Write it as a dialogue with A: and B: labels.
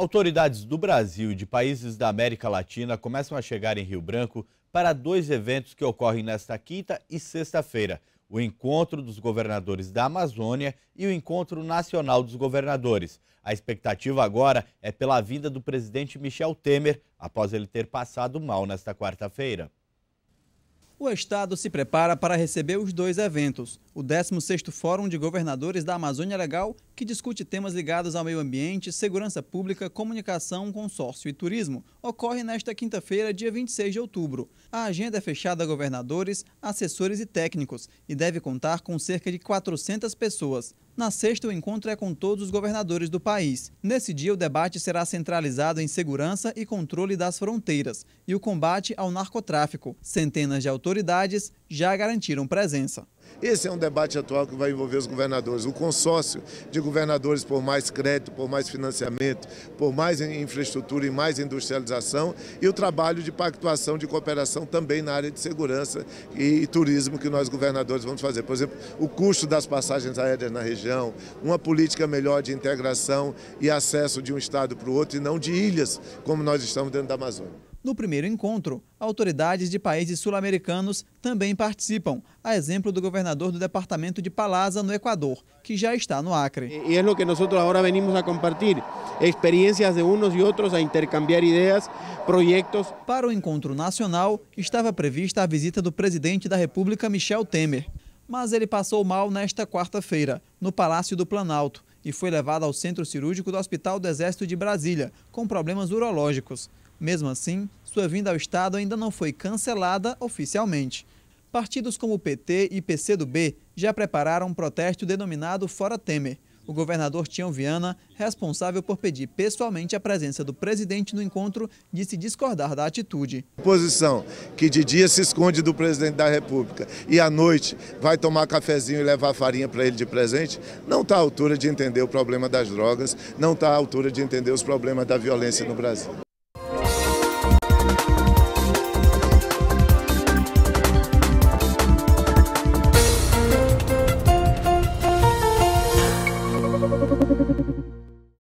A: Autoridades do Brasil e de países da América Latina começam a chegar em Rio Branco para dois eventos que ocorrem nesta quinta e sexta-feira: o encontro dos governadores da Amazônia e o encontro nacional dos governadores. A expectativa agora é pela vinda do presidente Michel Temer, após ele ter passado mal nesta quarta-feira.
B: O Estado se prepara para receber os dois eventos, o 16º Fórum de Governadores da Amazônia Legal que discute temas ligados ao meio ambiente, segurança pública, comunicação, consórcio e turismo, ocorre nesta quinta-feira, dia 26 de outubro. A agenda é fechada a governadores, assessores e técnicos e deve contar com cerca de 400 pessoas. Na sexta, o encontro é com todos os governadores do país. Nesse dia, o debate será centralizado em segurança e controle das fronteiras e o combate ao narcotráfico. Centenas de autoridades já garantiram
C: presença. Esse é um debate atual que vai envolver os governadores. O consórcio de governadores por mais crédito, por mais financiamento, por mais infraestrutura e mais industrialização e o trabalho de pactuação de cooperação também na área de segurança e turismo que nós governadores vamos fazer. Por exemplo, o custo das passagens aéreas na região, uma política melhor de integração e acesso de um estado para o outro e não de ilhas como nós estamos dentro da Amazônia.
B: No primeiro encontro, autoridades de países sul-americanos também participam, a exemplo do governador do departamento de Palasa, no Equador, que já está no
A: Acre. E é o que nós agora venimos a compartilhar, experiências de uns e outros, a intercambiar ideias,
B: projetos. Para o encontro nacional, estava prevista a visita do presidente da República, Michel Temer. Mas ele passou mal nesta quarta-feira, no Palácio do Planalto, e foi levado ao centro cirúrgico do Hospital do Exército de Brasília, com problemas urológicos. Mesmo assim, sua vinda ao Estado ainda não foi cancelada oficialmente. Partidos como o PT e PCdoB já prepararam um protesto denominado Fora Temer. O governador Tião Viana, responsável por pedir pessoalmente a presença do presidente no encontro, disse discordar da atitude.
C: Posição que de dia se esconde do presidente da República e à noite vai tomar cafezinho e levar farinha para ele de presente, não está à altura de entender o problema das drogas, não está à altura de entender os problemas da violência no Brasil.